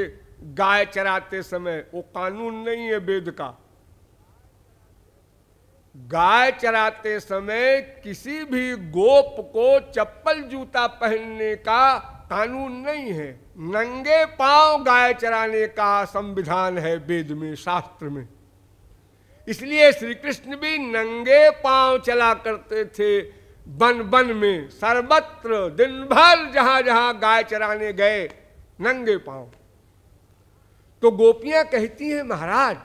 गाय चराते समय वो कानून नहीं है वेद का गाय चराते समय किसी भी गोप को चप्पल जूता पहनने का कानून नहीं है नंगे पांव गाय चराने का संविधान है वेद में शास्त्र में इसलिए श्री कृष्ण भी नंगे पांव चला करते थे बन बन में सर्वत्र दिन भर जहां जहां गाय चराने गए नंगे पांव तो गोपियां कहती हैं महाराज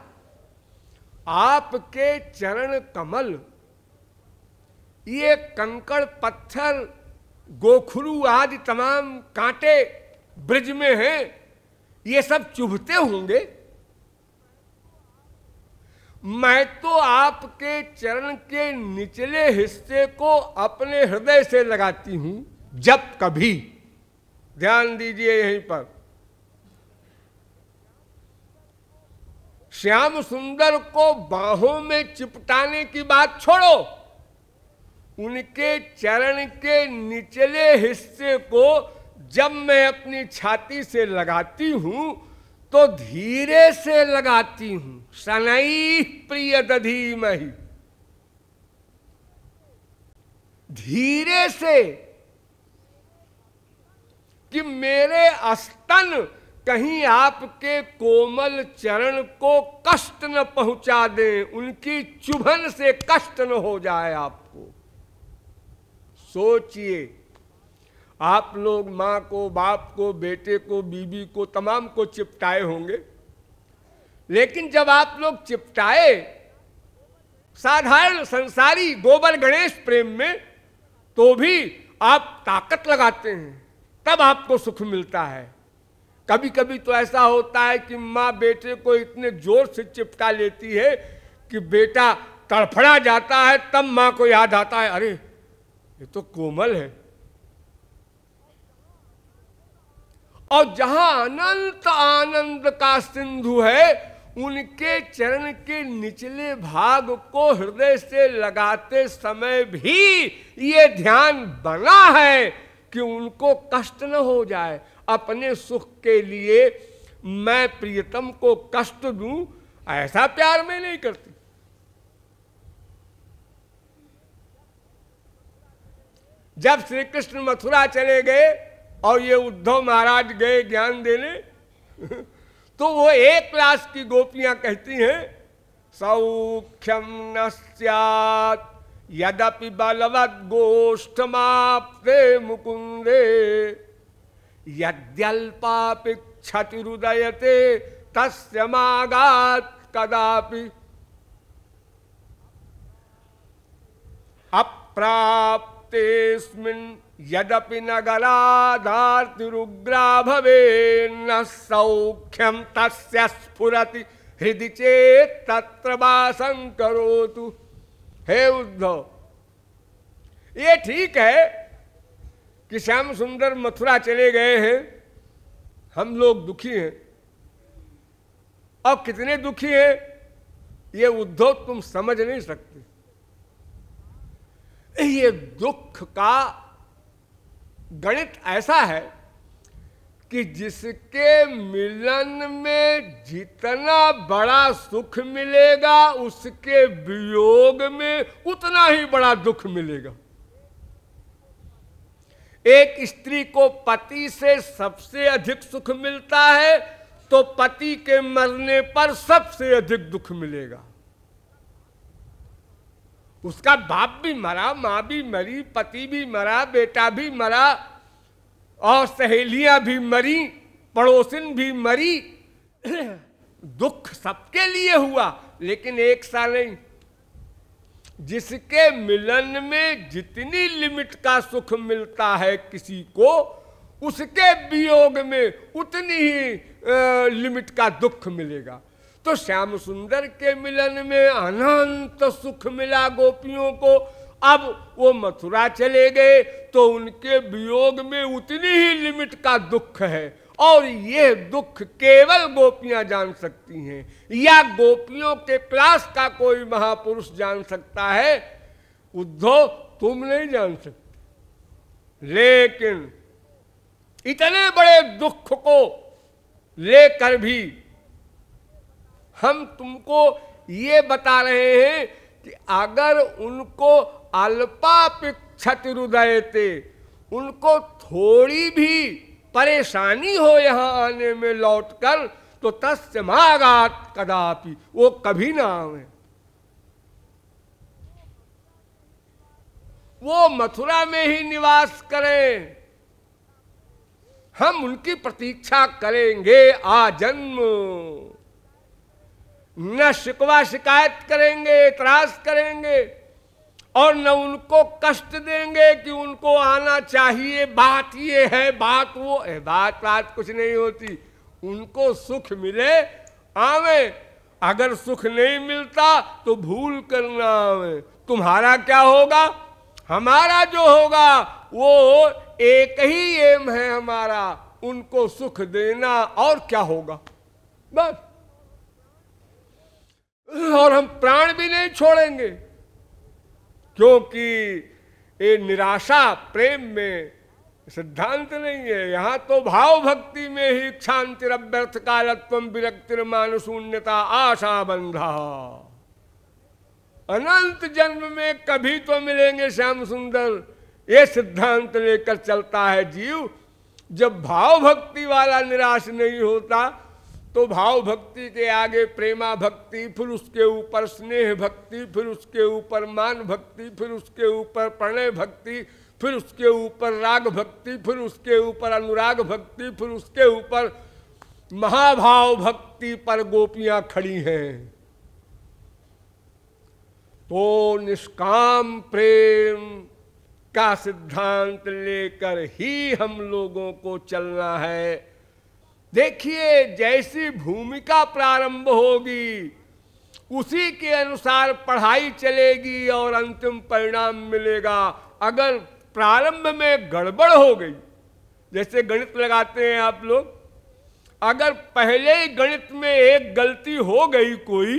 आपके चरण कमल ये कंकड़ पत्थर गोखरू आदि तमाम कांटे ब्रिज में हैं ये सब चुभते होंगे मैं तो आपके चरण के निचले हिस्से को अपने हृदय से लगाती हूं जब कभी ध्यान दीजिए यहीं पर श्याम सुंदर को बाहों में चिपटाने की बात छोड़ो उनके चरण के निचले हिस्से को जब मैं अपनी छाती से लगाती हूं तो धीरे से लगाती हूं सनई प्रिय दधी मही धीरे से कि मेरे अस्तन कहीं आपके कोमल चरण को कष्ट न पहुंचा दें उनकी चुभन से कष्ट न हो जाए आपको सोचिए आप लोग माँ को बाप को बेटे को बीबी को तमाम को चिपटाए होंगे लेकिन जब आप लोग चिपटाए साधारण संसारी गोबर गणेश प्रेम में तो भी आप ताकत लगाते हैं तब आपको सुख मिलता है कभी कभी तो ऐसा होता है कि माँ बेटे को इतने जोर से चिपटा लेती है कि बेटा तड़फड़ा जाता है तब माँ को याद आता है अरे ये तो कोमल है और जहां अनंत आनंद का सिंधु है उनके चरण के निचले भाग को हृदय से लगाते समय भी ये ध्यान बना है कि उनको कष्ट न हो जाए अपने सुख के लिए मैं प्रियतम को कष्ट दूं ऐसा प्यार में नहीं करती जब श्री कृष्ण मथुरा चले गए और ये उद्धव महाराज गए ज्ञान देने तो वो एक क्लास की गोपियां कहती हैं सौख्यम न सत यद्यपि बलवद गोष्ठमाप्ते मुकुंदे यद्यल्पापि हृदय ते तस्मागात कदापि अप्राप्तेस्मिन् यद्यपि नगराधार्तिरुग्रा भवेन्न सौख्यम तस्य स्फुरति हृदय चेत तत्र वासं करोतु हे उद्धव ये ठीक है कि श्याम सुंदर मथुरा चले गए हैं हम लोग दुखी हैं और कितने दुखी हैं ये उद्धव तुम समझ नहीं सकते ये दुख का गणित ऐसा है कि जिसके मिलन में जितना बड़ा सुख मिलेगा उसके वियोग में उतना ही बड़ा दुख मिलेगा एक स्त्री को पति से सबसे अधिक सुख मिलता है तो पति के मरने पर सबसे अधिक दुख मिलेगा उसका बाप भी मरा माँ भी मरी पति भी मरा बेटा भी मरा और सहेलियां भी मरी पड़ोसिन भी मरी दुख सबके लिए हुआ लेकिन एक साल नहीं जिसके मिलन में जितनी लिमिट का सुख मिलता है किसी को उसके वियोग में उतनी ही लिमिट का दुख मिलेगा तो श्याम सुंदर के मिलन में अनंत सुख मिला गोपियों को अब वो मथुरा चले गए तो उनके वियोग में उतनी ही लिमिट का दुख है और ये दुख केवल गोपियां जान सकती हैं या गोपियों के क्लास का कोई महापुरुष जान सकता है उद्धव तुम नहीं जान सकते लेकिन इतने बड़े दुख को लेकर भी हम तुमको ये बता रहे हैं कि अगर उनको क्षति हृदय थे उनको थोड़ी भी परेशानी हो यहाँ आने में लौटकर तो तस्मागात कदापि वो कभी ना आवे वो मथुरा में ही निवास करें हम उनकी प्रतीक्षा करेंगे आजन्म न शिकवा शिकायत करेंगे इतराज करेंगे और न उनको कष्ट देंगे कि उनको आना चाहिए बात ये है बात वो है बात बात कुछ नहीं होती उनको सुख मिले आवे अगर सुख नहीं मिलता तो भूल करना आवे तुम्हारा क्या होगा हमारा जो होगा वो एक ही एम है हमारा उनको सुख देना और क्या होगा बस और हम प्राण भी नहीं छोड़ेंगे क्योंकि ये निराशा प्रेम में सिद्धांत नहीं है यहां तो भाव भक्ति में ही क्षांतिर अभ्यर्थ कालत्व विरक्तिर मानशून्यता आशा बंधा अनंत जन्म में कभी तो मिलेंगे श्याम सुंदर ये सिद्धांत लेकर चलता है जीव जब भाव भक्ति वाला निराश नहीं होता तो भाव भक्ति के आगे प्रेमा भक्ति फिर उसके ऊपर स्नेह भक्ति फिर उसके ऊपर मान भक्ति फिर उसके ऊपर प्रणय भक्ति फिर उसके ऊपर राग भक्ति फिर उसके ऊपर अनुराग भक्ति फिर उसके ऊपर महाभाव भक्ति पर गोपियां खड़ी हैं तो निष्काम प्रेम का सिद्धांत लेकर ही हम लोगों को चलना है देखिए जैसी भूमिका प्रारंभ होगी उसी के अनुसार पढ़ाई चलेगी और अंतिम परिणाम मिलेगा अगर प्रारंभ में गड़बड़ हो गई जैसे गणित लगाते हैं आप लोग अगर पहले ही गणित में एक गलती हो गई कोई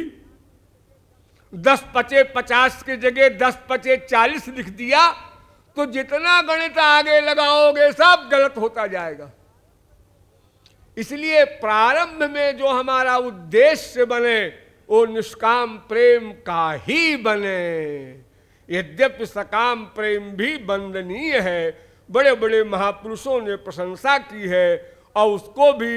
दस पचे पचास की जगह दस पचे चालीस लिख दिया तो जितना गणित आगे लगाओगे सब गलत होता जाएगा इसलिए प्रारंभ में जो हमारा उद्देश्य बने वो निष्काम प्रेम का ही बने यद्यपि सकाम प्रेम भी बंदनीय है बड़े बड़े महापुरुषों ने प्रशंसा की है और उसको भी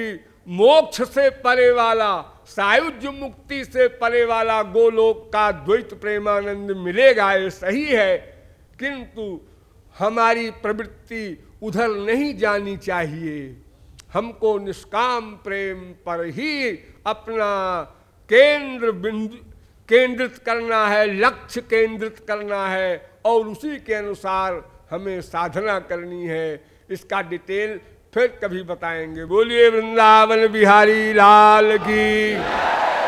मोक्ष से परे वाला सायुज मुक्ति से परे वाला गोलोक का द्वैत प्रेमानंद मिलेगा ये सही है किंतु हमारी प्रवृत्ति उधर नहीं जानी चाहिए हमको निष्काम प्रेम पर ही अपना केंद्र बिंदु केंद्रित करना है लक्ष्य केंद्रित करना है और उसी के अनुसार हमें साधना करनी है इसका डिटेल फिर कभी बताएंगे बोलिए वृंदावन बिहारी लाल की